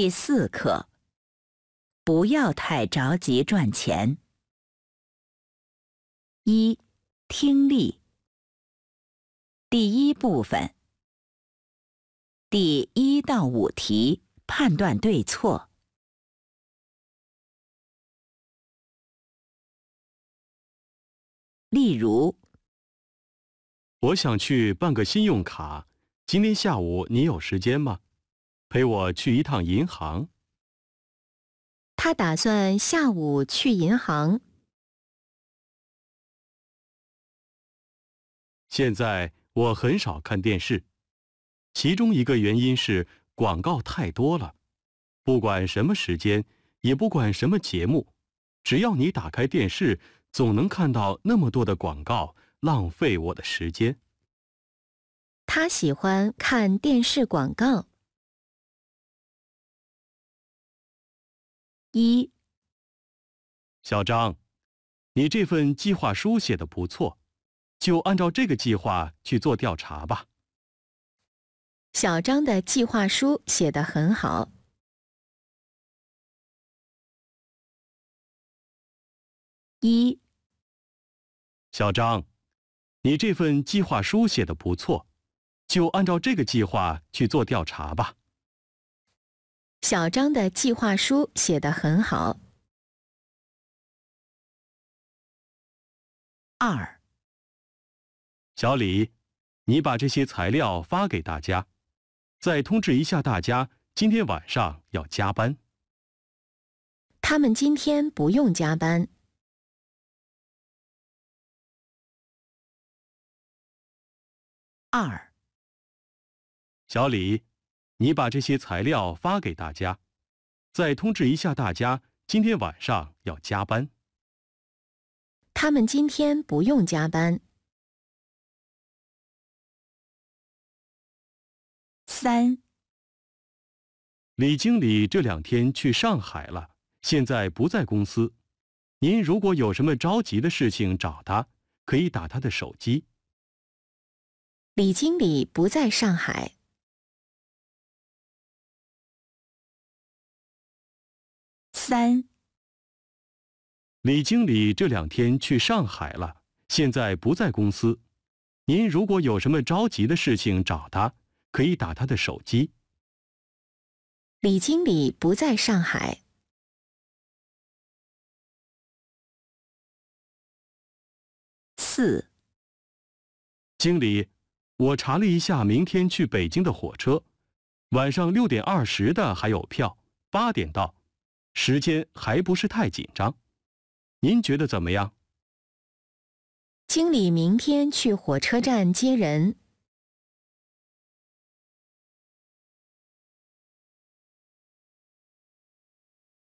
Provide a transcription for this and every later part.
第四课，不要太着急赚钱。一、听力。第一部分，第一到五题判断对错。例如，我想去办个信用卡，今天下午你有时间吗？陪我去一趟银行。他打算下午去银行。现在我很少看电视，其中一个原因是广告太多了。不管什么时间，也不管什么节目，只要你打开电视，总能看到那么多的广告，浪费我的时间。他喜欢看电视广告。一，小张，你这份计划书写的不错，就按照这个计划去做调查吧。小张的计划书写的很好。一，小张，你这份计划书写的不错，就按照这个计划去做调查吧。小张的计划书写得很好。二，小李，你把这些材料发给大家，再通知一下大家，今天晚上要加班。他们今天不用加班。二，小李。你把这些材料发给大家，再通知一下大家，今天晚上要加班。他们今天不用加班。三。李经理这两天去上海了，现在不在公司。您如果有什么着急的事情找他，可以打他的手机。李经理不在上海。三，李经理这两天去上海了，现在不在公司。您如果有什么着急的事情找他，可以打他的手机。李经理不在上海。四，经理，我查了一下，明天去北京的火车，晚上六点二十的还有票，八点到。时间还不是太紧张，您觉得怎么样？经理，明天去火车站接人。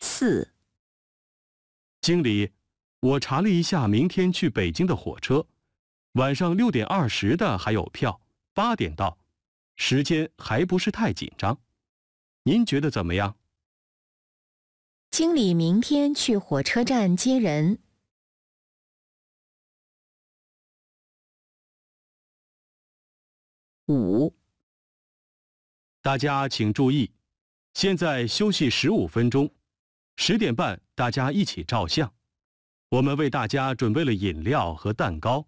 四。经理，我查了一下，明天去北京的火车，晚上六点二十的还有票，八点到，时间还不是太紧张，您觉得怎么样？经理明天去火车站接人。五，大家请注意，现在休息十五分钟，十点半大家一起照相。我们为大家准备了饮料和蛋糕，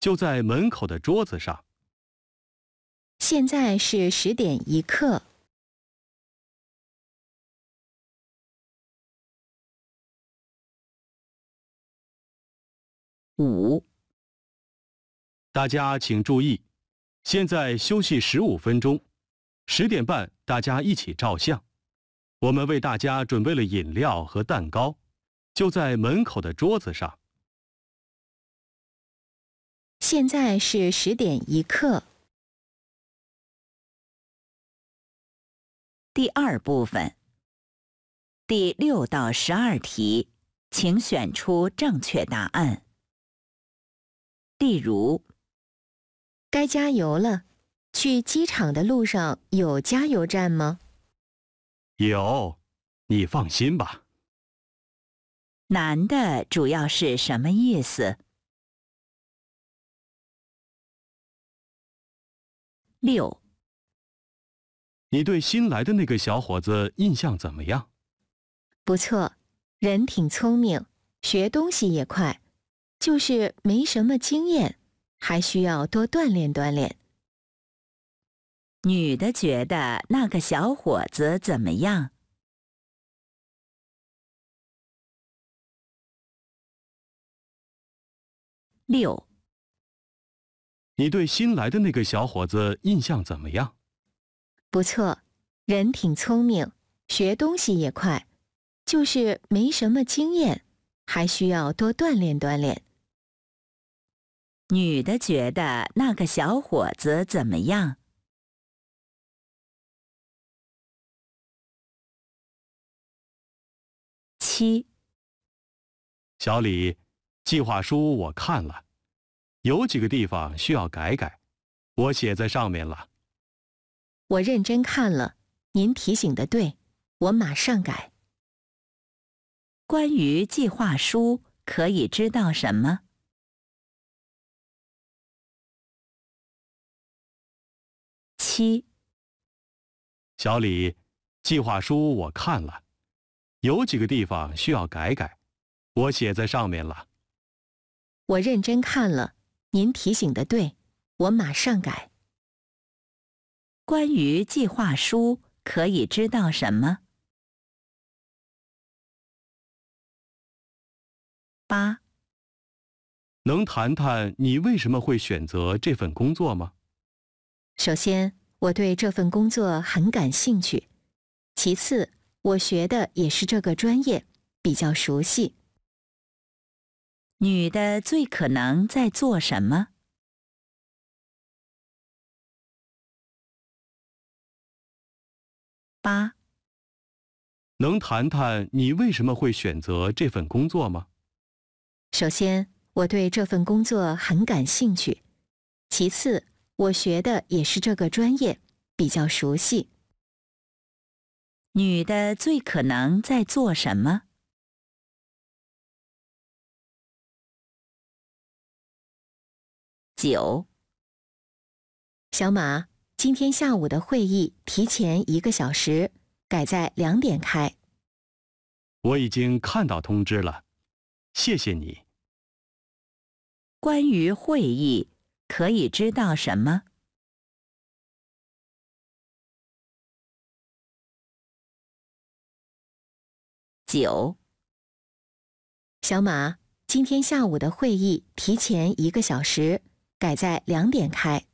就在门口的桌子上。现在是十点一刻。五，大家请注意，现在休息十五分钟，十点半大家一起照相。我们为大家准备了饮料和蛋糕，就在门口的桌子上。现在是十点一刻。第二部分，第六到十二题，请选出正确答案。例如，该加油了。去机场的路上有加油站吗？有，你放心吧。难的主要是什么意思？六。你对新来的那个小伙子印象怎么样？不错，人挺聪明，学东西也快。就是没什么经验，还需要多锻炼锻炼。女的觉得那个小伙子怎么样？六。你对新来的那个小伙子印象怎么样？不错，人挺聪明，学东西也快，就是没什么经验，还需要多锻炼锻炼。女的觉得那个小伙子怎么样？七，小李，计划书我看了，有几个地方需要改改，我写在上面了。我认真看了，您提醒的对，我马上改。关于计划书，可以知道什么？七，小李，计划书我看了，有几个地方需要改改，我写在上面了。我认真看了，您提醒的对，我马上改。关于计划书，可以知道什么？八，能谈谈你为什么会选择这份工作吗？首先。我对这份工作很感兴趣，其次，我学的也是这个专业，比较熟悉。女的最可能在做什么？八。能谈谈你为什么会选择这份工作吗？首先，我对这份工作很感兴趣，其次。我学的也是这个专业，比较熟悉。女的最可能在做什么？九。小马，今天下午的会议提前一个小时，改在两点开。我已经看到通知了，谢谢你。关于会议。可以知道什么？九，小马，今天下午的会议提前一个小时，改在两点开。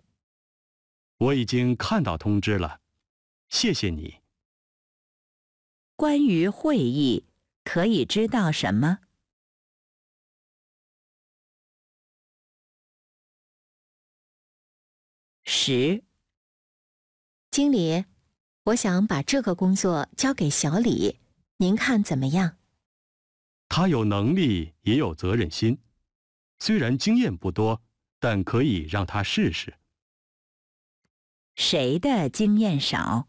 我已经看到通知了，谢谢你。关于会议，可以知道什么？十，经理，我想把这个工作交给小李，您看怎么样？他有能力，也有责任心，虽然经验不多，但可以让他试试。谁的经验少？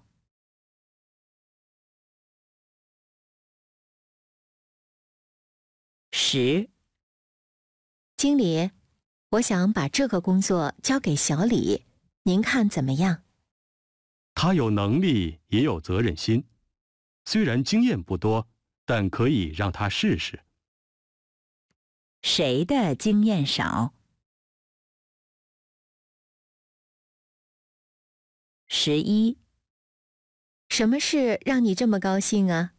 十，经理，我想把这个工作交给小李。您看怎么样？他有能力，也有责任心，虽然经验不多，但可以让他试试。谁的经验少？十一。什么事让你这么高兴啊？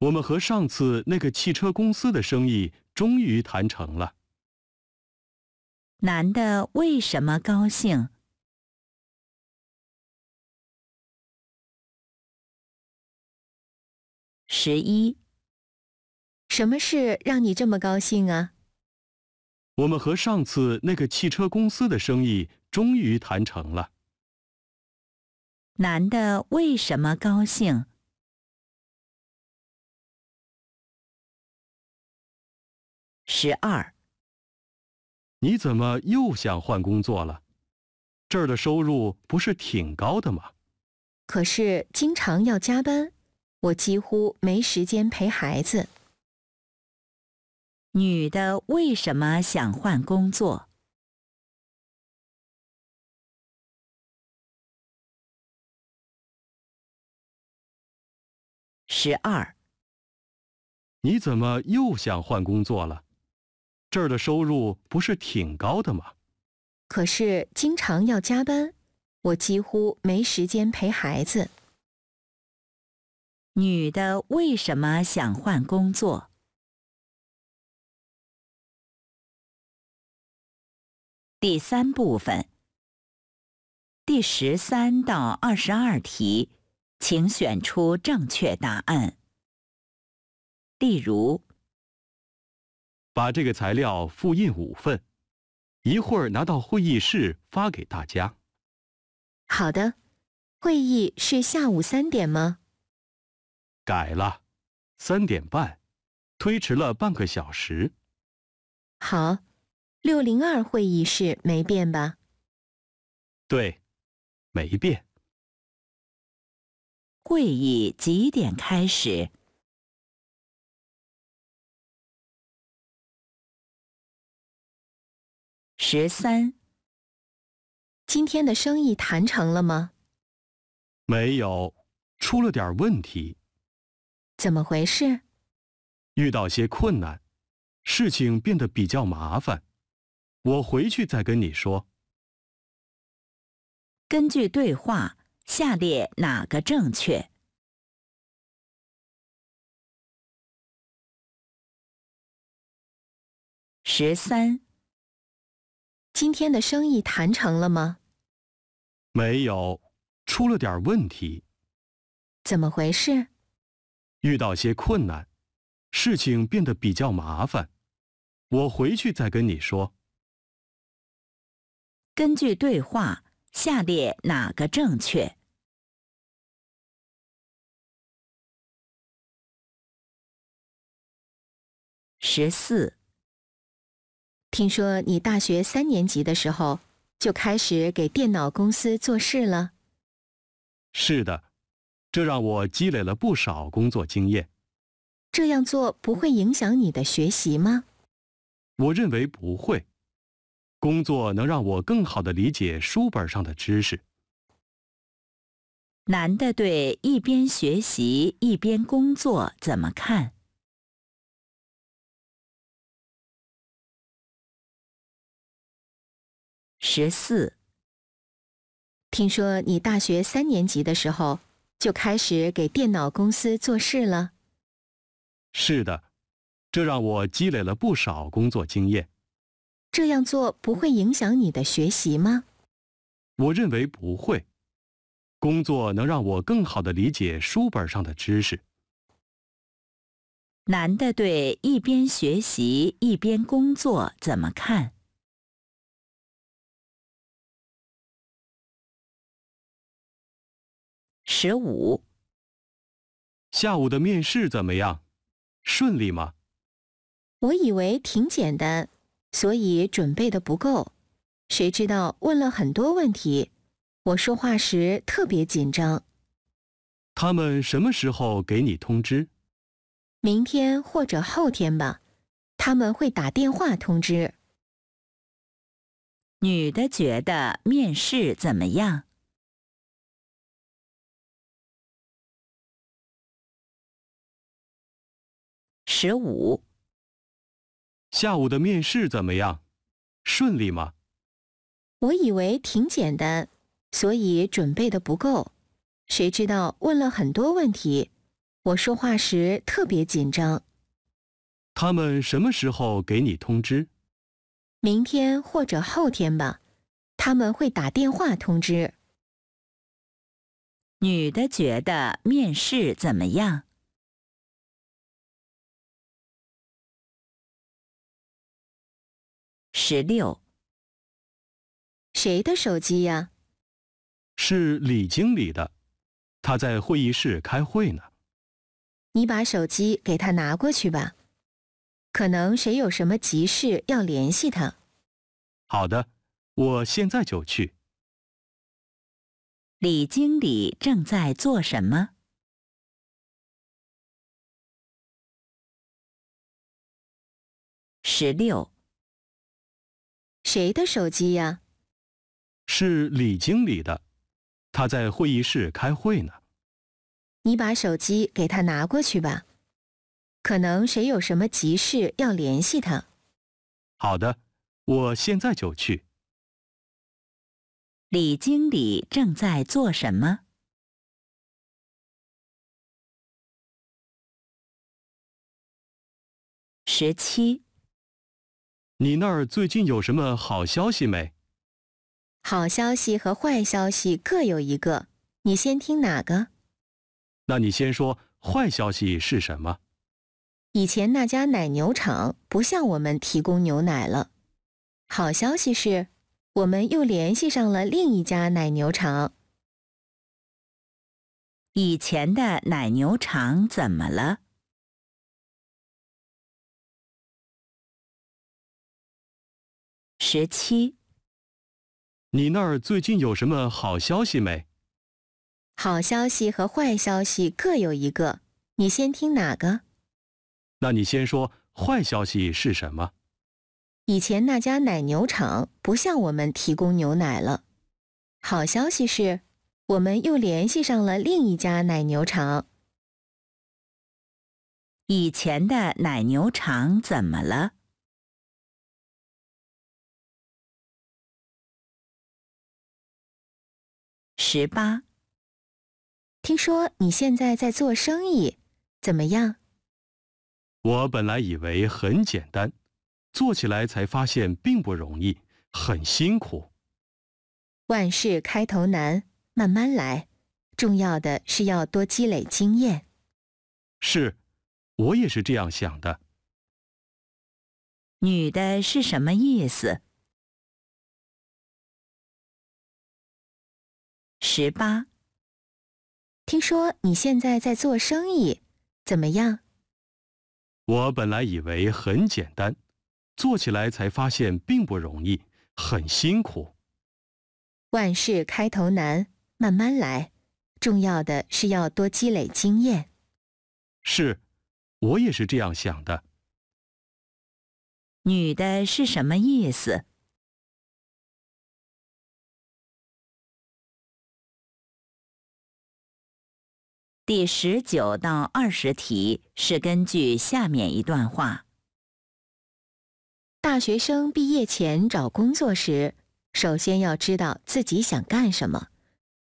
我们和上次那个汽车公司的生意终于谈成了。男的为什么高兴？十一，什么事让你这么高兴啊？我们和上次那个汽车公司的生意终于谈成了。男的为什么高兴？十二，你怎么又想换工作了？这儿的收入不是挺高的吗？可是经常要加班。我几乎没时间陪孩子。女的为什么想换工作？十二，你怎么又想换工作了？这儿的收入不是挺高的吗？可是经常要加班，我几乎没时间陪孩子。女的为什么想换工作？第三部分，第十三到二十二题，请选出正确答案。例如，把这个材料复印五份，一会儿拿到会议室发给大家。好的，会议是下午三点吗？改了，三点半，推迟了半个小时。好，六零二会议室没变吧？对，没变。会议几点开始？十三。今天的生意谈成了吗？没有，出了点问题。怎么回事？遇到些困难，事情变得比较麻烦，我回去再跟你说。根据对话，下列哪个正确？十三。今天的生意谈成了吗？没有，出了点问题。怎么回事？遇到些困难，事情变得比较麻烦，我回去再跟你说。根据对话，下列哪个正确？十四。听说你大学三年级的时候就开始给电脑公司做事了。是的。这让我积累了不少工作经验。这样做不会影响你的学习吗？我认为不会。工作能让我更好的理解书本上的知识。男的对一边学习一边工作怎么看？十四。听说你大学三年级的时候。就开始给电脑公司做事了。是的，这让我积累了不少工作经验。这样做不会影响你的学习吗？我认为不会，工作能让我更好的理解书本上的知识。男的对一边学习一边工作怎么看？十五。下午的面试怎么样？顺利吗？我以为挺简单，所以准备的不够。谁知道问了很多问题，我说话时特别紧张。他们什么时候给你通知？明天或者后天吧，他们会打电话通知。女的觉得面试怎么样？十五。下午的面试怎么样？顺利吗？我以为挺简单，所以准备的不够。谁知道问了很多问题，我说话时特别紧张。他们什么时候给你通知？明天或者后天吧，他们会打电话通知。女的觉得面试怎么样？十六，谁的手机呀？是李经理的，他在会议室开会呢。你把手机给他拿过去吧，可能谁有什么急事要联系他。好的，我现在就去。李经理正在做什么？十六。谁的手机呀？是李经理的，他在会议室开会呢。你把手机给他拿过去吧，可能谁有什么急事要联系他。好的，我现在就去。李经理正在做什么？十七。你那儿最近有什么好消息没？好消息和坏消息各有一个，你先听哪个？那你先说坏消息是什么？以前那家奶牛场不向我们提供牛奶了。好消息是，我们又联系上了另一家奶牛场。以前的奶牛场怎么了？十七，你那儿最近有什么好消息没？好消息和坏消息各有一个，你先听哪个？那你先说坏消息是什么？以前那家奶牛场不向我们提供牛奶了。好消息是，我们又联系上了另一家奶牛场。以前的奶牛场怎么了？十八。听说你现在在做生意，怎么样？我本来以为很简单，做起来才发现并不容易，很辛苦。万事开头难，慢慢来，重要的是要多积累经验。是，我也是这样想的。女的是什么意思？十八，听说你现在在做生意，怎么样？我本来以为很简单，做起来才发现并不容易，很辛苦。万事开头难，慢慢来，重要的是要多积累经验。是，我也是这样想的。女的是什么意思？第十九到二十题是根据下面一段话：大学生毕业前找工作时，首先要知道自己想干什么，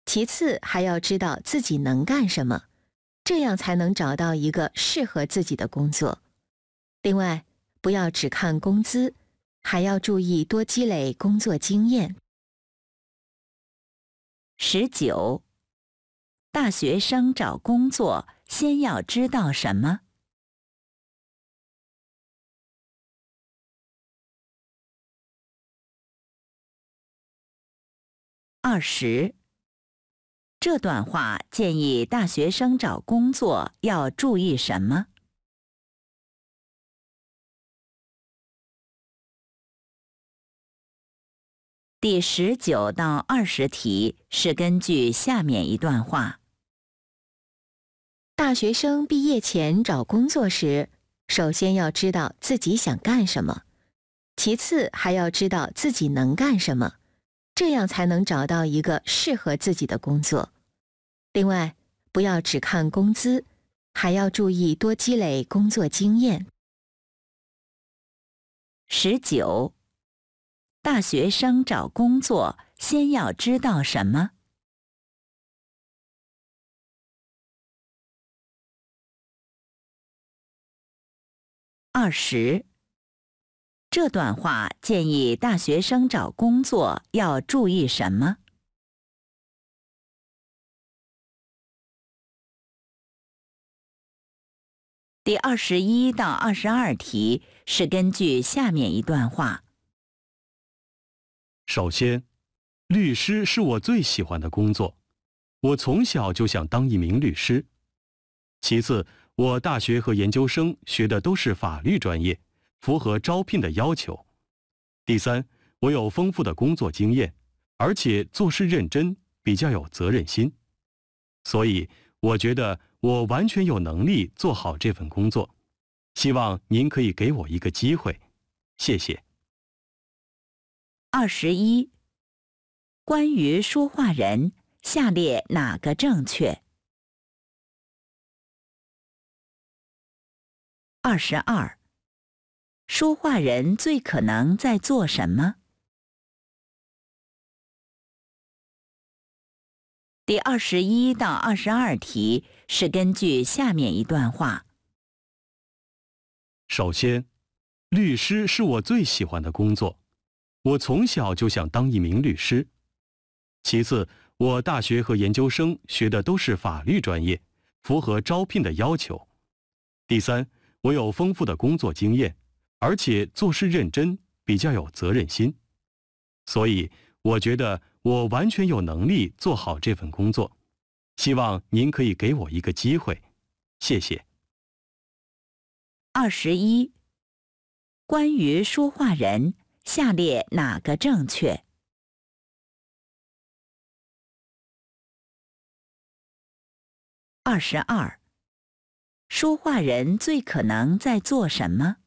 其次还要知道自己能干什么，这样才能找到一个适合自己的工作。另外，不要只看工资，还要注意多积累工作经验。十九。大学生找工作先要知道什么？二十。这段话建议大学生找工作要注意什么？第十九到二十题是根据下面一段话。大学生毕业前找工作时，首先要知道自己想干什么，其次还要知道自己能干什么，这样才能找到一个适合自己的工作。另外，不要只看工资，还要注意多积累工作经验。十九，大学生找工作先要知道什么？二十，这段话建议大学生找工作要注意什么？第二十一到二十二题是根据下面一段话：首先，律师是我最喜欢的工作，我从小就想当一名律师。其次。我大学和研究生学的都是法律专业，符合招聘的要求。第三，我有丰富的工作经验，而且做事认真，比较有责任心，所以我觉得我完全有能力做好这份工作。希望您可以给我一个机会，谢谢。二十一，关于说话人，下列哪个正确？二十二，说话人最可能在做什么？第二十一到二十二题是根据下面一段话：首先，律师是我最喜欢的工作，我从小就想当一名律师。其次，我大学和研究生学的都是法律专业，符合招聘的要求。第三。我有丰富的工作经验，而且做事认真，比较有责任心，所以我觉得我完全有能力做好这份工作。希望您可以给我一个机会，谢谢。二十一，关于说话人，下列哪个正确？二十二。说话人最可能在做什么？